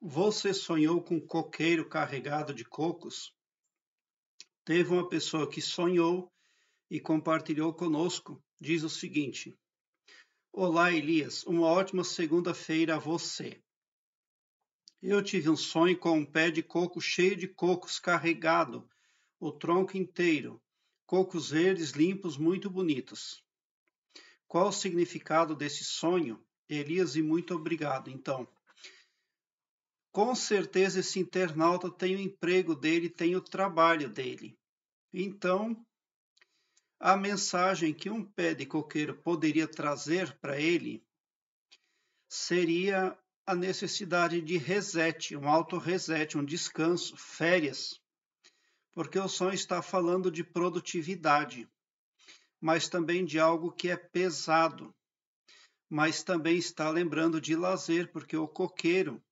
Você sonhou com um coqueiro carregado de cocos? Teve uma pessoa que sonhou e compartilhou conosco. Diz o seguinte: Olá, Elias. Uma ótima segunda-feira a você. Eu tive um sonho com um pé de coco cheio de cocos carregado, o tronco inteiro, cocos verdes limpos muito bonitos. Qual o significado desse sonho? Elias, e muito obrigado, então com certeza esse internauta tem o emprego dele, tem o trabalho dele. Então, a mensagem que um pé de coqueiro poderia trazer para ele seria a necessidade de reset, um auto-reset, um descanso, férias. Porque o som está falando de produtividade, mas também de algo que é pesado, mas também está lembrando de lazer, porque o coqueiro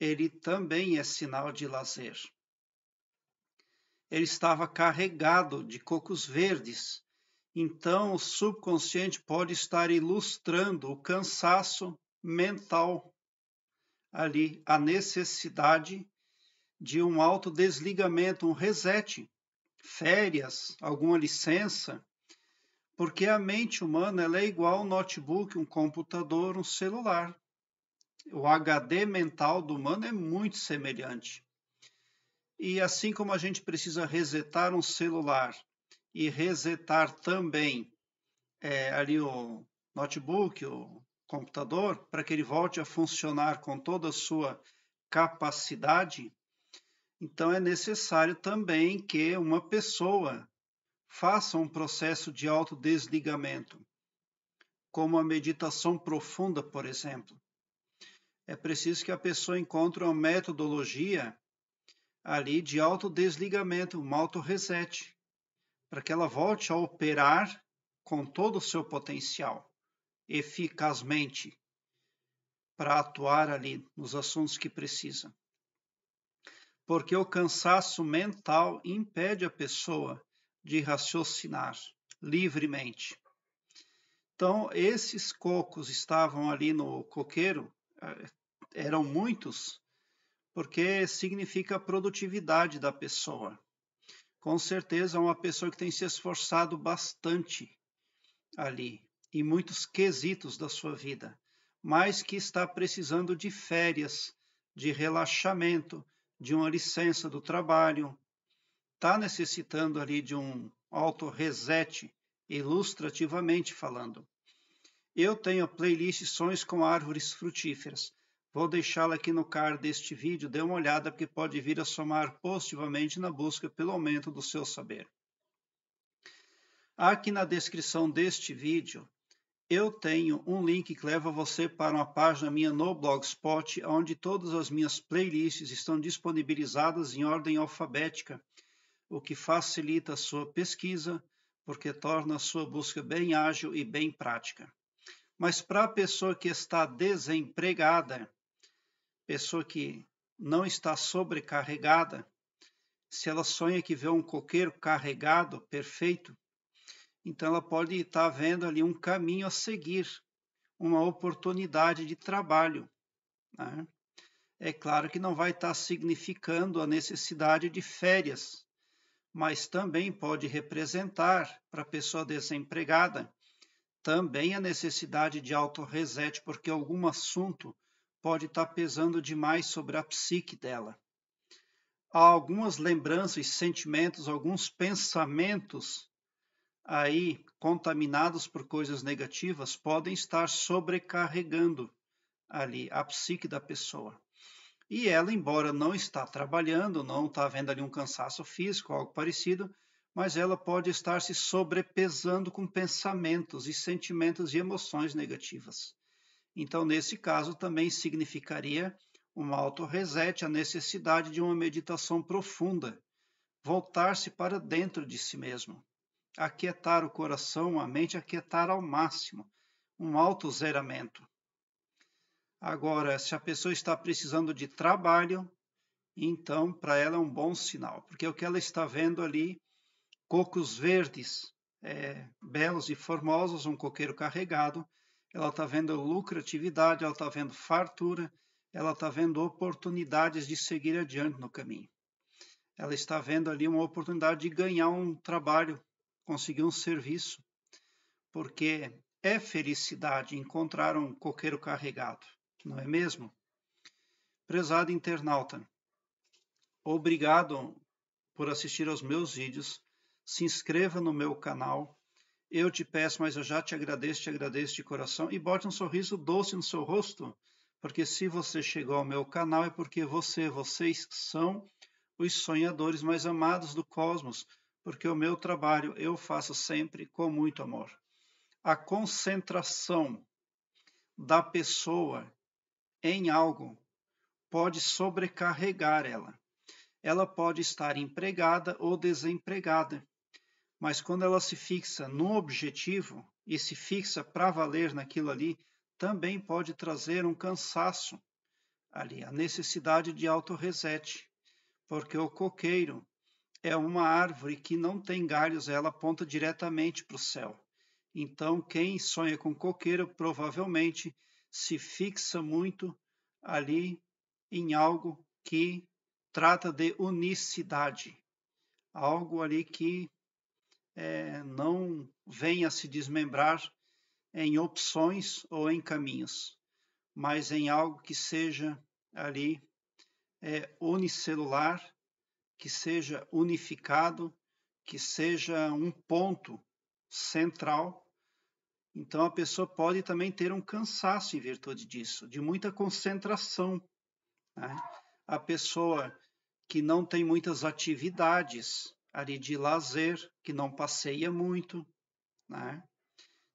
ele também é sinal de lazer. Ele estava carregado de cocos verdes, então o subconsciente pode estar ilustrando o cansaço mental ali, a necessidade de um autodesligamento, um reset, férias, alguma licença, porque a mente humana ela é igual um notebook, um computador, um celular o HD mental do humano é muito semelhante. E assim como a gente precisa resetar um celular e resetar também é, ali o notebook, o computador, para que ele volte a funcionar com toda a sua capacidade, então é necessário também que uma pessoa faça um processo de autodesligamento, como a meditação profunda, por exemplo é preciso que a pessoa encontre uma metodologia ali de autodesligamento, um auto-reset, para que ela volte a operar com todo o seu potencial, eficazmente, para atuar ali nos assuntos que precisa. Porque o cansaço mental impede a pessoa de raciocinar livremente. Então, esses cocos estavam ali no coqueiro, eh, eram muitos, porque significa a produtividade da pessoa. Com certeza, é uma pessoa que tem se esforçado bastante ali, em muitos quesitos da sua vida, mas que está precisando de férias, de relaxamento, de uma licença do trabalho, está necessitando ali de um auto reset, ilustrativamente falando. Eu tenho a playlist Sons com Árvores Frutíferas. Vou deixá-la aqui no card deste vídeo, dê uma olhada porque pode vir a somar positivamente na busca pelo aumento do seu saber. Aqui na descrição deste vídeo, eu tenho um link que leva você para uma página minha no Blogspot, onde todas as minhas playlists estão disponibilizadas em ordem alfabética, o que facilita a sua pesquisa, porque torna a sua busca bem ágil e bem prática. Mas para a pessoa que está desempregada, pessoa que não está sobrecarregada, se ela sonha que vê um coqueiro carregado, perfeito, então ela pode estar vendo ali um caminho a seguir, uma oportunidade de trabalho. Né? É claro que não vai estar significando a necessidade de férias, mas também pode representar para a pessoa desempregada também a necessidade de autorreset, porque algum assunto pode estar tá pesando demais sobre a psique dela. Há algumas lembranças, sentimentos, alguns pensamentos aí contaminados por coisas negativas podem estar sobrecarregando ali a psique da pessoa. E ela, embora não está trabalhando, não está havendo ali um cansaço físico, algo parecido, mas ela pode estar se sobrepesando com pensamentos e sentimentos e emoções negativas. Então, nesse caso, também significaria um auto-reset, a necessidade de uma meditação profunda, voltar-se para dentro de si mesmo, aquietar o coração, a mente, aquietar ao máximo, um auto-zeramento. Agora, se a pessoa está precisando de trabalho, então para ela é um bom sinal, porque é o que ela está vendo ali, cocos verdes, é, belos e formosos, um coqueiro carregado, ela está vendo lucratividade, ela está vendo fartura, ela está vendo oportunidades de seguir adiante no caminho. Ela está vendo ali uma oportunidade de ganhar um trabalho, conseguir um serviço, porque é felicidade encontrar um coqueiro carregado, não é mesmo? Prezado internauta, obrigado por assistir aos meus vídeos. Se inscreva no meu canal eu te peço, mas eu já te agradeço, te agradeço de coração e bote um sorriso doce no seu rosto, porque se você chegou ao meu canal é porque você, vocês são os sonhadores mais amados do cosmos, porque o meu trabalho eu faço sempre com muito amor. A concentração da pessoa em algo pode sobrecarregar ela. Ela pode estar empregada ou desempregada mas quando ela se fixa no objetivo e se fixa para valer naquilo ali, também pode trazer um cansaço ali, a necessidade de auto reset porque o coqueiro é uma árvore que não tem galhos, ela aponta diretamente para o céu. Então, quem sonha com coqueiro provavelmente se fixa muito ali em algo que trata de unicidade, algo ali que é, não venha se desmembrar em opções ou em caminhos, mas em algo que seja ali é, unicelular, que seja unificado, que seja um ponto central. Então a pessoa pode também ter um cansaço em virtude disso, de muita concentração. Né? A pessoa que não tem muitas atividades, área de lazer, que não passeia muito, né?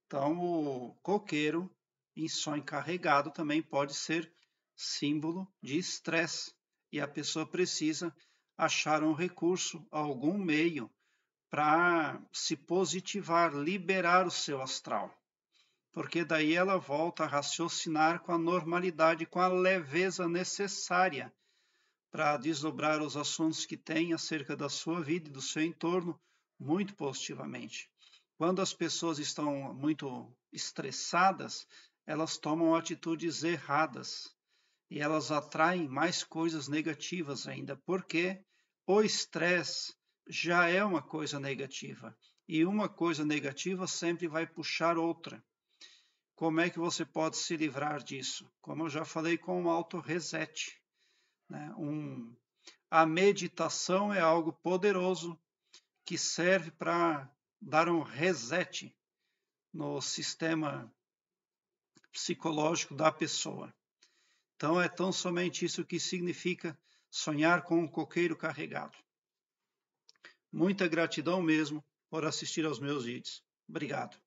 Então, o coqueiro em sonho encarregado também pode ser símbolo de estresse e a pessoa precisa achar um recurso, algum meio para se positivar, liberar o seu astral. Porque daí ela volta a raciocinar com a normalidade, com a leveza necessária para desdobrar os assuntos que tem acerca da sua vida e do seu entorno muito positivamente. Quando as pessoas estão muito estressadas, elas tomam atitudes erradas e elas atraem mais coisas negativas ainda, porque o estresse já é uma coisa negativa e uma coisa negativa sempre vai puxar outra. Como é que você pode se livrar disso? Como eu já falei com o auto reset. Né? Um, a meditação é algo poderoso que serve para dar um reset no sistema psicológico da pessoa. Então, é tão somente isso que significa sonhar com um coqueiro carregado. Muita gratidão mesmo por assistir aos meus vídeos. Obrigado.